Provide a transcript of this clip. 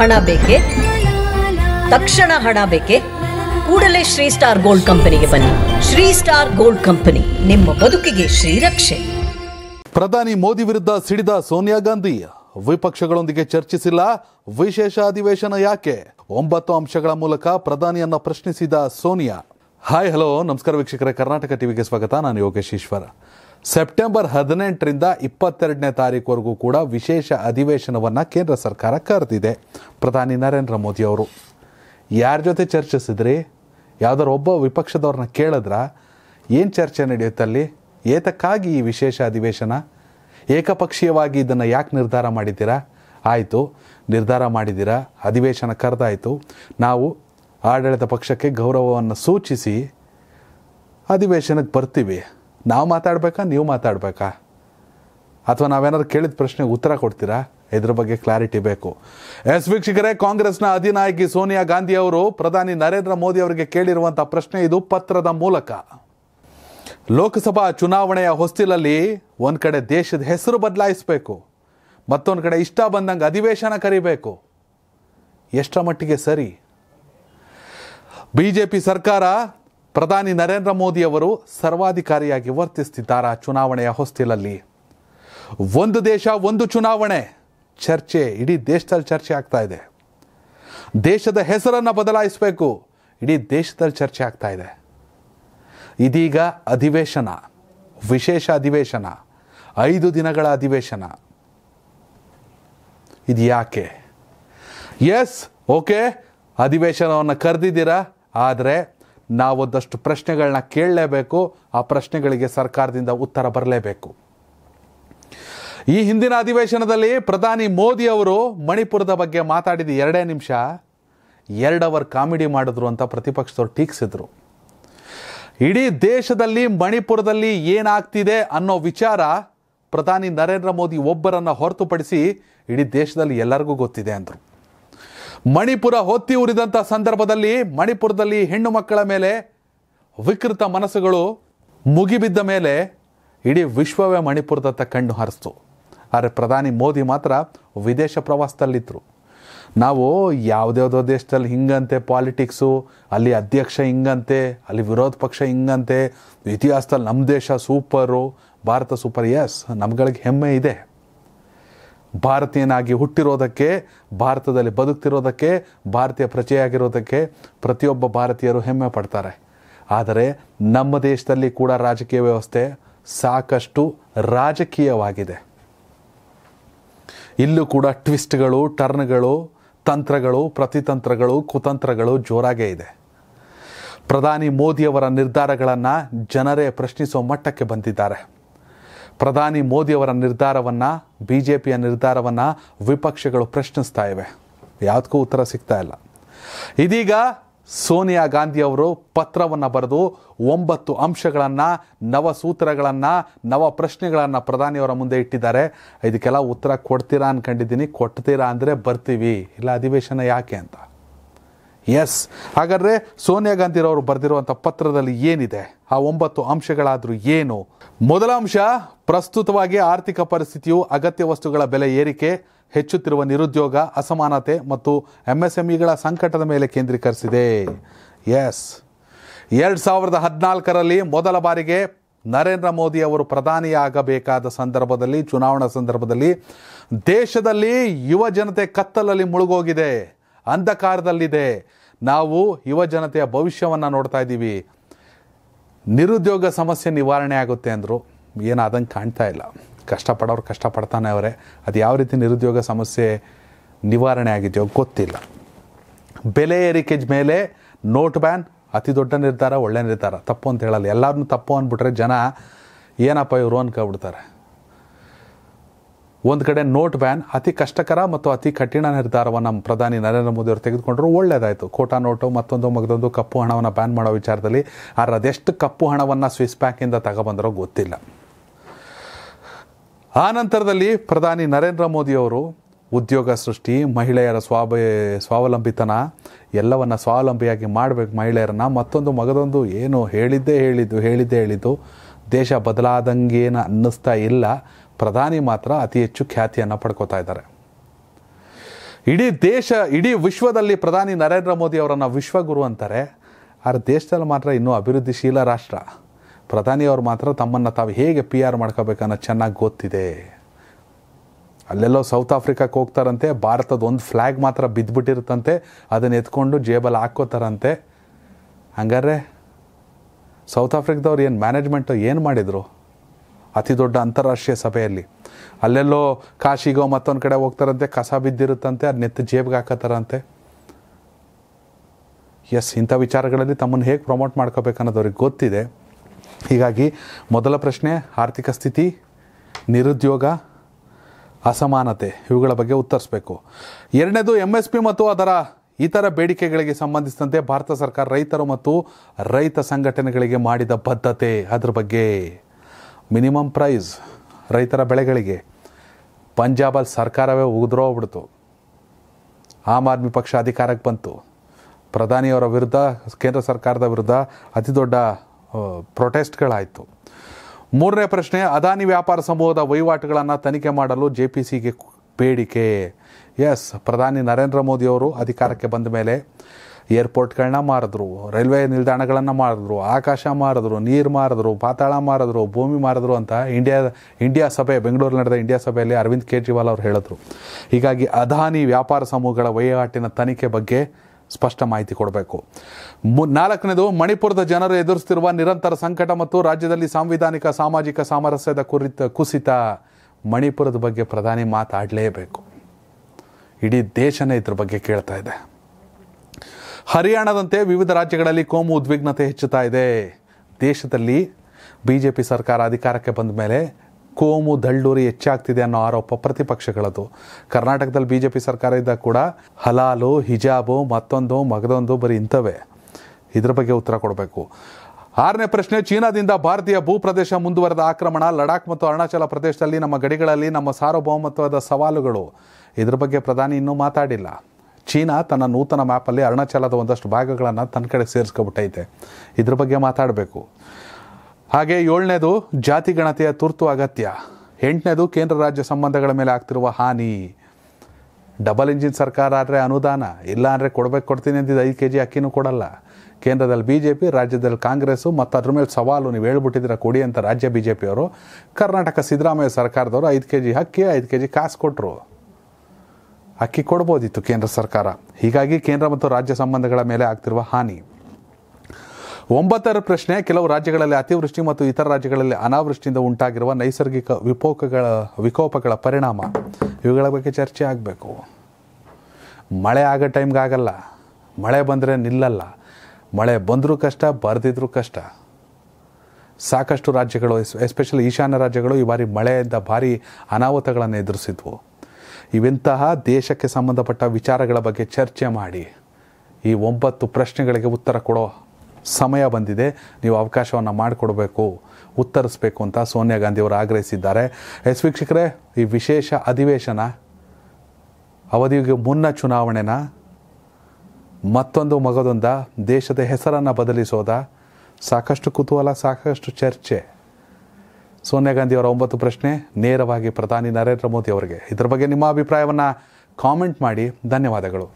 ಹಣ ಬೇಕೆ ತಕ್ಷಣ ಹಣ ಬೇಕೆ ಕೂಡಲೇ ಶ್ರೀ ಸ್ಟಾರ್ ಗೋಲ್ಡ್ ಕಂಪನಿಗೆ ಬನ್ನಿ ಶ್ರೀ ಸ್ಟಾರ್ ಗೋಲ್ಡ್ ಕಂಪನಿ ನಿಮ್ಮ ಬದುಕಿಗೆ ಶ್ರೀರಕ್ಷೆ ಪ್ರಧಾನಿ ಮೋದಿ ವಿರುದ್ಧ ಸಿಡಿದ ಸೋನಿಯಾ ಗಾಂಧಿ ವಿಪಕ್ಷಗಳೊಂದಿಗೆ ಚರ್ಚಿಸಿಲ್ಲ ವಿಶೇಷ ಅಧಿವೇಶನ ಯಾಕೆ ಒಂಬತ್ತು ಅಂಶಗಳ ಮೂಲಕ ಪ್ರಧಾನಿಯನ್ನ ಪ್ರಶ್ನಿಸಿದ ಸೋನಿಯಾ ಹಾಯ್ ಹಲೋ ನಮಸ್ಕಾರ ವೀಕ್ಷಕರೇ ಕರ್ನಾಟಕ ಟಿವಿಗೆ ಸ್ವಾಗತ ನಾನು ಯೋಗೇಶ್ ಈಶ್ವರ ಸೆಪ್ಟೆಂಬರ್ ಹದಿನೆಂಟರಿಂದ ಇಪ್ಪತ್ತೆರಡನೇ ತಾರೀಕುವರೆಗೂ ಕೂಡ ವಿಶೇಷ ಅಧಿವೇಶನವನ್ನು ಕೇಂದ್ರ ಸರ್ಕಾರ ಕರೆದಿದೆ ಪ್ರಧಾನಿ ನರೇಂದ್ರ ಮೋದಿ ಅವರು ಯಾರ ಜೊತೆ ಚರ್ಚಿಸಿದ್ರಿ ಯಾವ್ದಾರು ಒಬ್ಬ ವಿಪಕ್ಷದವ್ರನ್ನ ಕೇಳಿದ್ರ ಏನು ಚರ್ಚೆ ನಡೆಯುತ್ತಲ್ಲಿ ಏತಕ್ಕಾಗಿ ಈ ವಿಶೇಷ ಅಧಿವೇಶನ ಏಕಪಕ್ಷೀಯವಾಗಿ ಇದನ್ನು ಯಾಕೆ ನಿರ್ಧಾರ ಮಾಡಿದ್ದೀರಾ ಆಯಿತು ನಿರ್ಧಾರ ಮಾಡಿದ್ದೀರಾ ಅಧಿವೇಶನ ಕರೆದಾಯಿತು ನಾವು ಆಡಳಿತ ಪಕ್ಷಕ್ಕೆ ಗೌರವವನ್ನು ಸೂಚಿಸಿ ಅಧಿವೇಶನಕ್ಕೆ ಬರ್ತೀವಿ ನಾವು ಮಾತಾಡಬೇಕಾ ನೀವು ಮಾತಾಡಬೇಕಾ ಅಥವಾ ನಾವೇನಾದ್ರು ಕೇಳಿದ ಪ್ರಶ್ನೆಗೆ ಉತ್ತರ ಕೊಡ್ತೀರಾ ಇದ್ರ ಬಗ್ಗೆ ಕ್ಲಾರಿಟಿ ಬೇಕು ಎಸ್ ವೀಕ್ಷಕರೇ ಕಾಂಗ್ರೆಸ್ನ ಅಧಿನಾಯಕಿ ಸೋನಿಯಾ ಗಾಂಧಿ ಅವರು ಪ್ರಧಾನಿ ನರೇಂದ್ರ ಮೋದಿ ಅವರಿಗೆ ಕೇಳಿರುವಂಥ ಪ್ರಶ್ನೆ ಇದು ಪತ್ರದ ಮೂಲಕ ಲೋಕಸಭಾ ಚುನಾವಣೆಯ ಹೊಸ್ತಿಲಲ್ಲಿ ಒಂದು ಕಡೆ ದೇಶದ ಹೆಸರು ಬದಲಾಯಿಸಬೇಕು ಮತ್ತೊಂದು ಕಡೆ ಇಷ್ಟ ಬಂದಂಗೆ ಅಧಿವೇಶನ ಕರಿಬೇಕು ಎಷ್ಟರ ಮಟ್ಟಿಗೆ ಸರಿ ಬಿ ಜೆ ಪಿ ಸರ್ಕಾರ ಪ್ರಧಾನಿ ನರೇಂದ್ರ ಮೋದಿ ಅವರು ಸರ್ವಾಧಿಕಾರಿಯಾಗಿ ವರ್ತಿಸುತ್ತಿದ್ದಾರೆ ಚುನಾವಣೆಯ ಹೊಸ್ತಿಲಲ್ಲಿ ಒಂದು ದೇಶ ಒಂದು ಚುನಾವಣೆ ಚರ್ಚೆ ಇಡೀ ದೇಶದಲ್ಲಿ ಚರ್ಚೆ ಆಗ್ತಾ ಇದೆ ದೇಶದ ಹೆಸರನ್ನು ಬದಲಾಯಿಸಬೇಕು ಇಡೀ ದೇಶದಲ್ಲಿ ಚರ್ಚೆ ಆಗ್ತಾ ಇದೆ ಇದೀಗ ಅಧಿವೇಶನ ವಿಶೇಷ ಅಧಿವೇಶನ ಐದು ದಿನಗಳ ಅಧಿವೇಶನ ಇದು ಯಾಕೆ ಎಸ್ ಓಕೆ ಅಧಿವೇಶನವನ್ನು ಕರೆದಿದ್ದೀರಾ ಆದರೆ ನಾವೊಂದಷ್ಟು ಪ್ರಶ್ನೆಗಳನ್ನ ಕೇಳಲೇಬೇಕು ಆ ಪ್ರಶ್ನೆಗಳಿಗೆ ಸರ್ಕಾರದಿಂದ ಉತ್ತರ ಬರಲೇಬೇಕು ಈ ಹಿಂದಿನ ಅಧಿವೇಶನದಲ್ಲಿ ಪ್ರಧಾನಿ ಮೋದಿ ಅವರು ಮಣಿಪುರದ ಬಗ್ಗೆ ಮಾತಾಡಿದ ಎರಡೇ ನಿಮಿಷ ಎರಡು ಅವರ್ ಕಾಮಿಡಿ ಮಾಡಿದ್ರು ಅಂತ ಪ್ರತಿಪಕ್ಷದವ್ರು ಟೀಕಿಸಿದ್ರು ಇಡೀ ದೇಶದಲ್ಲಿ ಮಣಿಪುರದಲ್ಲಿ ಏನಾಗ್ತಿದೆ ಅನ್ನೋ ವಿಚಾರ ಪ್ರಧಾನಿ ನರೇಂದ್ರ ಮೋದಿ ಒಬ್ಬರನ್ನು ಹೊರತುಪಡಿಸಿ ಇಡೀ ದೇಶದಲ್ಲಿ ಎಲ್ಲರಿಗೂ ಗೊತ್ತಿದೆ ಅಂದರು ಮಣಿಪುರ ಹೊತ್ತಿ ಉರಿದಂಥ ಸಂದರ್ಭದಲ್ಲಿ ಮಣಿಪುರದಲ್ಲಿ ಹೆಣ್ಣು ಮಕ್ಕಳ ಮೇಲೆ ವಿಕೃತ ಮನಸ್ಸುಗಳು ಮುಗಿಬಿದ್ದ ಮೇಲೆ ಇಡೀ ವಿಶ್ವವೇ ಮಣಿಪುರದತ್ತ ಕಣ್ಣು ಹರಿಸ್ತು ಆದರೆ ಪ್ರಧಾನಿ ಮೋದಿ ಮಾತ್ರ ವಿದೇಶ ಪ್ರವಾಸದಲ್ಲಿದ್ದರು ನಾವು ಯಾವುದ್ಯಾವುದೋ ದೇಶದಲ್ಲಿ ಹಿಂಗಂತೆ ಪಾಲಿಟಿಕ್ಸು ಅಲ್ಲಿ ಅಧ್ಯಕ್ಷ ಹಿಂಗಂತೆ ಅಲ್ಲಿ ವಿರೋಧ ಪಕ್ಷ ಹಿಂಗಂತೆ ಇತಿಹಾಸದಲ್ಲಿ ನಮ್ಮ ದೇಶ ಸೂಪರು ಭಾರತ ಸೂಪರ್ ಎಸ್ ನಮ್ಗಳಿಗೆ ಹೆಮ್ಮೆ ಇದೆ ಭಾರತೀಯನಾಗಿ ಹುಟ್ಟಿರೋದಕ್ಕೆ ಭಾರತದಲ್ಲಿ ಬದುಕ್ತಿರೋದಕ್ಕೆ ಭಾರತೀಯ ಪ್ರಜೆಯಾಗಿರೋದಕ್ಕೆ ಪ್ರತಿಯೊಬ್ಬ ಭಾರತೀಯರು ಹೆಮ್ಮೆ ಪಡ್ತಾರೆ ಆದರೆ ನಮ್ಮ ದೇಶದಲ್ಲಿ ಕೂಡ ರಾಜಕೀಯ ವ್ಯವಸ್ಥೆ ಸಾಕಷ್ಟು ರಾಜಕೀಯವಾಗಿದೆ ಇಲ್ಲೂ ಕೂಡ ಟ್ವಿಸ್ಟ್ಗಳು ಟರ್ನ್ಗಳು ತಂತ್ರಗಳು ಪ್ರತಿತಂತ್ರಗಳು ಕುತಂತ್ರಗಳು ಜೋರಾಗೇ ಇದೆ ಪ್ರಧಾನಿ ಮೋದಿಯವರ ನಿರ್ಧಾರಗಳನ್ನು ಜನರೇ ಪ್ರಶ್ನಿಸೋ ಮಟ್ಟಕ್ಕೆ ಬಂದಿದ್ದಾರೆ ಪ್ರಧಾನಿ ಮೋದಿಯವರ ನಿರ್ಧಾರವನ್ನು ಬಿ ಜೆ ಪಿಯ ನಿರ್ಧಾರವನ್ನು ವಿಪಕ್ಷಗಳು ಪ್ರಶ್ನಿಸ್ತಾ ಇವೆ ಯಾವುದಕ್ಕೂ ಉತ್ತರ ಸಿಗ್ತಾ ಇಲ್ಲ ಇದೀಗ ಸೋನಿಯಾ ಗಾಂಧಿಯವರು ಪತ್ರವನ್ನು ಬರೆದು ಒಂಬತ್ತು ಅಂಶಗಳನ್ನು ನವ ಸೂತ್ರಗಳನ್ನು ನವ ಪ್ರಶ್ನೆಗಳನ್ನು ಪ್ರಧಾನಿಯವರ ಮುಂದೆ ಇಟ್ಟಿದ್ದಾರೆ ಇದಕ್ಕೆಲ್ಲ ಉತ್ತರ ಕೊಡ್ತೀರಾ ಅಂದ್ಕೊಂಡಿದ್ದೀನಿ ಕೊಡ್ತೀರಾ ಅಂದರೆ ಬರ್ತೀವಿ ಇಲ್ಲ ಅಧಿವೇಶನ ಯಾಕೆ ಅಂತ ಎಸ್ ಹಾಗಾದರೆ ಸೋನಿಯಾ ಗಾಂಧಿ ಅವರು ಬರೆದಿರುವಂಥ ಪತ್ರದಲ್ಲಿ ಏನಿದೆ ಆ ಒಂಬತ್ತು ಅಂಶಗಳಾದರೂ ಏನು ಮೊದಲ ಅಂಶ ಪ್ರಸ್ತುತವಾಗಿ ಆರ್ಥಿಕ ಪರಿಸ್ಥಿತಿಯು ಅಗತ್ಯ ವಸ್ತುಗಳ ಬೆಲೆ ಏರಿಕೆ ಹೆಚ್ಚುತ್ತಿರುವ ನಿರುದ್ಯೋಗ ಅಸಮಾನತೆ ಮತ್ತು ಎಂಎಸ್ಎಂಇಗಳ ಸಂಕಟದ ಮೇಲೆ ಕೇಂದ್ರೀಕರಿಸಿದೆ ಎಸ್ ಎರಡು ಸಾವಿರದ ಹದಿನಾಲ್ಕರಲ್ಲಿ ಮೊದಲ ಬಾರಿಗೆ ನರೇಂದ್ರ ಮೋದಿ ಅವರು ಪ್ರಧಾನಿಯಾಗಬೇಕಾದ ಸಂದರ್ಭದಲ್ಲಿ ಚುನಾವಣಾ ಸಂದರ್ಭದಲ್ಲಿ ದೇಶದಲ್ಲಿ ಯುವ ಜನತೆ ಕತ್ತಲಲ್ಲಿ ಮುಳುಗೋಗಿದೆ ಅಂಧಕಾರದಲ್ಲಿದೆ ನಾವು ಯುವ ಜನತೆಯ ಭವಿಷ್ಯವನ್ನು ನೋಡ್ತಾ ಇದ್ದೀವಿ ನಿರುದ್ಯೋಗ ಸಮಸ್ಯೆ ನಿವಾರಣೆ ಆಗುತ್ತೆ ಅಂದರು ಏನಾದಂಗೆ ಕಾಣ್ತಾ ಇಲ್ಲ ಕಷ್ಟಪಡೋರು ಕಷ್ಟಪಡ್ತಾನೆ ಅವರೇ ಅದು ಯಾವ ರೀತಿ ನಿರುದ್ಯೋಗ ಸಮಸ್ಯೆ ನಿವಾರಣೆ ಆಗಿದೆಯೋ ಗೊತ್ತಿಲ್ಲ ಬೆಲೆ ಏರಿಕೆ ಮೇಲೆ ನೋಟ್ ಬ್ಯಾನ್ ಅತಿ ದೊಡ್ಡ ನಿರ್ಧಾರ ಒಳ್ಳೆ ನಿರ್ಧಾರ ತಪ್ಪು ಅಂತ ಹೇಳಲ್ಲ ಎಲ್ಲರೂ ತಪ್ಪು ಅಂದ್ಬಿಟ್ರೆ ಜನ ಏನಪ್ಪ ಇವರು ಅನ್ಕೊಬಿಡ್ತಾರೆ ಒಂದು ಕಡೆ ನೋಟ್ ಬ್ಯಾನ್ ಅತಿ ಕಷ್ಟಕರ ಮತ್ತು ಅತಿ ಕಠಿಣ ನಿರ್ಧಾರವನ್ನು ಪ್ರಧಾನಿ ನರೇಂದ್ರ ಮೋದಿ ಅವರು ತೆಗೆದುಕೊಂಡರು ಒಳ್ಳೆಯದಾಯಿತು ಕೋಟಾ ನೋಟು ಮತ್ತೊಂದು ಮಗದೊಂದು ಕಪ್ಪು ಹಣವನ್ನು ಬ್ಯಾನ್ ಮಾಡೋ ವಿಚಾರದಲ್ಲಿ ಆದರೆ ಅದೆಷ್ಟು ಕಪ್ಪು ಹಣವನ್ನು ಸ್ವಿಸ್ ಬ್ಯಾಂಕಿಂದ ತಗೊಬಂದರೋ ಗೊತ್ತಿಲ್ಲ ಆ ನಂತರದಲ್ಲಿ ಪ್ರಧಾನಿ ನರೇಂದ್ರ ಮೋದಿಯವರು ಉದ್ಯೋಗ ಸೃಷ್ಟಿ ಮಹಿಳೆಯರ ಸ್ವಾಭ ಸ್ವಾವಲಂಬಿತನ ಎಲ್ಲವನ್ನು ಸ್ವಾವಲಂಬಿಯಾಗಿ ಮಾಡಬೇಕು ಮಹಿಳೆಯರನ್ನ ಮತ್ತೊಂದು ಮಗದೊಂದು ಏನು ಹೇಳಿದ್ದೇ ಹೇಳಿದ್ದು ಹೇಳಿದ್ದೇ ಹೇಳಿದ್ದು ದೇಶ ಬದಲಾದಂಗೇನ ಅನ್ನಿಸ್ತಾ ಇಲ್ಲ ಪ್ರಧಾನಿ ಮಾತ್ರ ಅತಿ ಹೆಚ್ಚು ಖ್ಯಾತಿಯನ್ನು ಪಡ್ಕೋತಾ ಇದ್ದಾರೆ ಇಡೀ ದೇಶ ಇಡೀ ವಿಶ್ವದಲ್ಲಿ ಪ್ರಧಾನಿ ನರೇಂದ್ರ ಮೋದಿ ಅವರನ್ನು ವಿಶ್ವಗುರು ಅಂತಾರೆ ಆದರೆ ದೇಶದಲ್ಲಿ ಮಾತ್ರ ಇನ್ನೂ ಅಭಿವೃದ್ಧಿಶೀಲ ರಾಷ್ಟ್ರ ಪ್ರಧಾನಿಯವರು ಮಾತ್ರ ತಮ್ಮನ್ನು ತಾವು ಹೇಗೆ ಪಿ ಆರ್ ಮಾಡ್ಕೋಬೇಕನ್ನೋ ಚೆನ್ನಾಗಿ ಗೊತ್ತಿದೆ ಅಲ್ಲೆಲ್ಲೋ ಸೌತ್ ಆಫ್ರಿಕಾಕ್ಕೆ ಹೋಗ್ತಾರಂತೆ ಭಾರತದ ಒಂದು ಫ್ಲ್ಯಾಗ್ ಮಾತ್ರ ಬಿದ್ದುಬಿಟ್ಟಿರುತ್ತಂತೆ ಅದನ್ನು ಎತ್ಕೊಂಡು ಜೇಬಲ್ಲಿ ಹಾಕ್ಕೋತಾರಂತೆ ಹಂಗಾರೆ ಸೌತ್ ಆಫ್ರಿಕಾದವ್ರು ಏನು ಮ್ಯಾನೇಜ್ಮೆಂಟು ಏನು ಮಾಡಿದರು ಅತಿ ದೊಡ್ಡ ಅಂತಾರಾಷ್ಟ್ರೀಯ ಸಭೆಯಲ್ಲಿ ಅಲ್ಲೆಲ್ಲೋ ಕಾಶಿಗೋ ಮತ್ತೊಂದು ಕಡೆ ಹೋಗ್ತಾರಂತೆ ಕಸ ಬಿದ್ದಿರುತ್ತಂತೆ ಅದು ನೆತ್ತ ಜೇಬ್ಗೆ ಹಾಕತ್ತಾರಂತೆ ಎಸ್ ಇಂಥ ವಿಚಾರಗಳಲ್ಲಿ ತಮ್ಮನ್ನು ಹೇಗೆ ಪ್ರಮೋಟ್ ಅವ್ರಿಗೆ ಗೊತ್ತಿದೆ ಹೀಗಾಗಿ ಮೊದಲ ಪ್ರಶ್ನೆ ಆರ್ಥಿಕ ಸ್ಥಿತಿ ನಿರುದ್ಯೋಗ ಅಸಮಾನತೆ ಇವುಗಳ ಬಗ್ಗೆ ಉತ್ತರಿಸಬೇಕು ಎರಡನೇದು ಎಮ್ ಎಸ್ ಪಿ ಮತ್ತು ಅದರ ಇತರ ಬೇಡಿಕೆಗಳಿಗೆ ಸಂಬಂಧಿಸಿದಂತೆ ಭಾರತ ಸರ್ಕಾರ ರೈತರು ಮತ್ತು ರೈತ ಸಂಘಟನೆಗಳಿಗೆ ಮಾಡಿದ ಬದ್ಧತೆ ಅದರ ಬಗ್ಗೆ ಮಿನಿಮಮ್ ಪ್ರೈಸ್ ರೈತರ ಬೆಳೆಗಳಿಗೆ ಪಂಜಾಬಲ್ಲಿ ಸರ್ಕಾರವೇ ಹೋಗ್ಬಿಡ್ತು ಆಮ್ ಆದ್ಮಿ ಪಕ್ಷ ಅಧಿಕಾರಕ್ಕೆ ಬಂತು ಪ್ರಧಾನಿಯವರ ವಿರುದ್ಧ ಕೇಂದ್ರ ಸರ್ಕಾರದ ವಿರುದ್ಧ ಅತಿ ದೊಡ್ಡ ಪ್ರೊಟೆಸ್ಟ್ಗಳಾಯಿತು ಮೂರನೇ ಪ್ರಶ್ನೆ ಅದಾನಿ ವ್ಯಾಪಾರ ಸಮೂಹದ ವಹಿವಾಟುಗಳನ್ನು ತನಿಖೆ ಮಾಡಲು ಜೆ ಪಿ ಸಿಗೆ ಬೇಡಿಕೆ ಎಸ್ ಪ್ರಧಾನಿ ನರೇಂದ್ರ ಮೋದಿಯವರು ಅಧಿಕಾರಕ್ಕೆ ಬಂದ ಮೇಲೆ ಏರ್ಪೋರ್ಟ್ಗಳನ್ನ ಮಾರಿದ್ರು ರೈಲ್ವೆ ನಿಲ್ದಾಣಗಳನ್ನು ಮಾರಿದ್ರು ಆಕಾಶ ಮಾರಿದ್ರು ನೀರು ಮಾರಿದ್ರು ಪಾತಾಳ ಮಾರಿದ್ರು ಭೂಮಿ ಮಾರಿದ್ರು ಅಂತ ಇಂಡಿಯಾ ಇಂಡಿಯಾ ಸಭೆ ಬೆಂಗಳೂರಲ್ಲಿ ನಡೆದ ಇಂಡಿಯಾ ಸಭೆಯಲ್ಲಿ ಅರವಿಂದ್ ಕೇಜ್ರಿವಾಲ್ ಅವರು ಹೇಳಿದ್ರು ಹೀಗಾಗಿ ಅದಾನಿ ವ್ಯಾಪಾರ ಸಮೂಹಗಳ ವಹಿವಾಟಿನ ತನಿಖೆ ಬಗ್ಗೆ ಸ್ಪಷ್ಟ ಮಾಹಿತಿ ಕೊಡಬೇಕು ನಾಲ್ಕನೇದು ಮಣಿಪುರದ ಜನರು ಎದುರಿಸುತ್ತಿರುವ ನಿರಂತರ ಸಂಕಟ ಮತ್ತು ರಾಜ್ಯದಲ್ಲಿ ಸಾಂವಿಧಾನಿಕ ಸಾಮಾಜಿಕ ಸಾಮರಸ್ಯದ ಕುರಿತ ಕುಸಿತ ಮಣಿಪುರದ ಬಗ್ಗೆ ಪ್ರಧಾನಿ ಮಾತಾಡಲೇಬೇಕು ಇಡೀ ದೇಶನೇ ಇದ್ರ ಬಗ್ಗೆ ಕೇಳ್ತಾ ಇದೆ ಹರಿಯಾಣದಂತೆ ವಿವಿಧ ರಾಜ್ಯಗಳಲ್ಲಿ ಕೋಮು ಉದ್ವಿಗ್ನತೆ ಹೆಚ್ಚುತ್ತಾ ಇದೆ ದೇಶದಲ್ಲಿ ಬಿ ಜೆ ಪಿ ಸರ್ಕಾರ ಅಧಿಕಾರಕ್ಕೆ ಬಂದ ಮೇಲೆ ಕೋಮು ದಳ್ಳೂರಿ ಹೆಚ್ಚಾಗ್ತಿದೆ ಅನ್ನೋ ಆರೋಪ ಪ್ರತಿಪಕ್ಷಗಳದ್ದು ಕರ್ನಾಟಕದಲ್ಲಿ ಬಿ ಜೆ ಪಿ ಸರ್ಕಾರ ಇದ್ದಾಗ ಕೂಡ ಹಲಾಲು ಹಿಜಾಬು ಮತ್ತೊಂದು ಮಗದೊಂದು ಬರೀ ಇಂಥವೆ ಇದ್ರ ಬಗ್ಗೆ ಉತ್ತರ ಕೊಡಬೇಕು ಆರನೇ ಪ್ರಶ್ನೆ ಚೀನಾದಿಂದ ಭಾರತೀಯ ಪ್ರದೇಶ ಮುಂದುವರೆದ ಆಕ್ರಮಣ ಲಡಾಖ್ ಮತ್ತು ಅರುಣಾಚಲ ಪ್ರದೇಶದಲ್ಲಿ ನಮ್ಮ ಗಡಿಗಳಲ್ಲಿ ನಮ್ಮ ಸಾರ್ವಭೌಮತ್ವದ ಸವಾಲುಗಳು ಇದ್ರ ಬಗ್ಗೆ ಪ್ರಧಾನಿ ಇನ್ನೂ ಮಾತಾಡಿಲ್ಲ ಚೀನಾ ತನ್ನ ನೂತನ ಮ್ಯಾಪಲ್ಲಿ ಅರುಣಾಚಲದ ಒಂದಷ್ಟು ಭಾಗಗಳನ್ನು ತನ್ನ ಕಡೆ ಸೇರಿಸ್ಕೊಬಿಟ್ಟೈತೆ ಇದ್ರ ಬಗ್ಗೆ ಮಾತಾಡಬೇಕು ಹಾಗೆ ಏಳನೇದು ಜಾತಿ ಗಣತಿಯ ತುರ್ತು ಅಗತ್ಯ ಎಂಟನೇದು ಕೇಂದ್ರ ರಾಜ್ಯ ಸಂಬಂಧಗಳ ಮೇಲೆ ಆಗ್ತಿರುವ ಹಾನಿ ಡಬಲ್ ಇಂಜಿನ್ ಸರ್ಕಾರ ಆದರೆ ಅನುದಾನ ಇಲ್ಲ ಅಂದರೆ ಕೊಡಬೇಕು ಕೊಡ್ತೀನಿ ಅಂದಿದ್ದು ಐದು ಕೆ ಜಿ ಅಕ್ಕಿನೂ ಕೊಡಲ್ಲ ಕೇಂದ್ರದಲ್ಲಿ ಬಿ ಜೆ ಪಿ ರಾಜ್ಯದಲ್ಲಿ ಕಾಂಗ್ರೆಸ್ಸು ಮತ್ತು ಅದ್ರ ಮೇಲೆ ಸವಾಲು ನೀವು ಹೇಳ್ಬಿಟ್ಟಿದ್ರೆ ಕೊಡಿ ಅಂತ ರಾಜ್ಯ ಬಿ ಜೆ ಪಿಯವರು ಕರ್ನಾಟಕ ಸಿದ್ದರಾಮಯ್ಯ ಸರ್ಕಾರದವರು ಐದು ಕೆ ಜಿ ಅಕ್ಕಿ ಐದು ಕೆ ಜಿ ಕಾಸು ಕೊಟ್ಟರು ಅಕ್ಕಿ ಕೊಡ್ಬೋದಿತ್ತು ಕೇಂದ್ರ ಸರ್ಕಾರ ಹೀಗಾಗಿ ಕೇಂದ್ರ ಮತ್ತು ರಾಜ್ಯ ಸಂಬಂಧಗಳ ಮೇಲೆ ಆಗ್ತಿರುವ ಹಾನಿ ಒಂಬತ್ತರ ಪ್ರಶ್ನೆ ಕೆಲವು ರಾಜ್ಯಗಳಲ್ಲಿ ಅತಿವೃಷ್ಟಿ ಮತ್ತು ಇತರ ರಾಜ್ಯಗಳಲ್ಲಿ ಅನಾವೃಷ್ಟಿಯಿಂದ ಉಂಟಾಗಿರುವ ನೈಸರ್ಗಿಕ ವಿಕೋಪಗಳ ವಿಕೋಪಗಳ ಪರಿಣಾಮ ಇವುಗಳ ಬಗ್ಗೆ ಚರ್ಚೆ ಆಗಬೇಕು ಮಳೆ ಆಗೋ ಟೈಮ್ಗೆ ಆಗಲ್ಲ ಮಳೆ ಬಂದರೆ ನಿಲ್ಲಲ್ಲ ಮಳೆ ಬಂದರೂ ಕಷ್ಟ ಬರೆದಿದ್ರೂ ಕಷ್ಟ ಸಾಕಷ್ಟು ರಾಜ್ಯಗಳು ಎಸ್ಪೆಷಲಿ ಈಶಾನ್ಯ ರಾಜ್ಯಗಳು ಈ ಬಾರಿ ಮಳೆಯಿಂದ ಭಾರಿ ಅನಾಹುತಗಳನ್ನು ಎದುರಿಸಿದ್ವು ಇವೆಂತಹ ದೇಶಕ್ಕೆ ಸಂಬಂಧಪಟ್ಟ ವಿಚಾರಗಳ ಬಗ್ಗೆ ಚರ್ಚೆ ಮಾಡಿ ಈ ಒಂಬತ್ತು ಪ್ರಶ್ನೆಗಳಿಗೆ ಉತ್ತರ ಕೊಡೋ ಸಮಯ ಬಂದಿದೆ ನೀವು ಅವಕಾಶವನ್ನು ಮಾಡಿಕೊಡಬೇಕು ಉತ್ತರಿಸಬೇಕು ಅಂತ ಸೋನಿಯಾ ಗಾಂಧಿ ಅವರು ಆಗ್ರಹಿಸಿದ್ದಾರೆ ಎಸ್ ವೀಕ್ಷಕರೇ ಈ ವಿಶೇಷ ಅಧಿವೇಶನ ಅವಧಿಗೆ ಮುನ್ನ ಚುನಾವಣೆನ ಮತ್ತೊಂದು ಮಗದೊಂದ ದೇಶದ ಹೆಸರನ್ನು ಬದಲಿಸೋದ ಸಾಕಷ್ಟು ಕುತೂಹಲ ಸಾಕಷ್ಟು ಚರ್ಚೆ ಸೋನಿಯಾ ಅವರ ಒಂಬತ್ತು ಪ್ರಶ್ನೆ ನೇರವಾಗಿ ಪ್ರಧಾನಿ ನರೇಂದ್ರ ಮೋದಿ ಅವರಿಗೆ ಇದರ ಬಗ್ಗೆ ನಿಮ್ಮ ಅಭಿಪ್ರಾಯವನ್ನು ಕಾಮೆಂಟ್ ಮಾಡಿ ಧನ್ಯವಾದಗಳು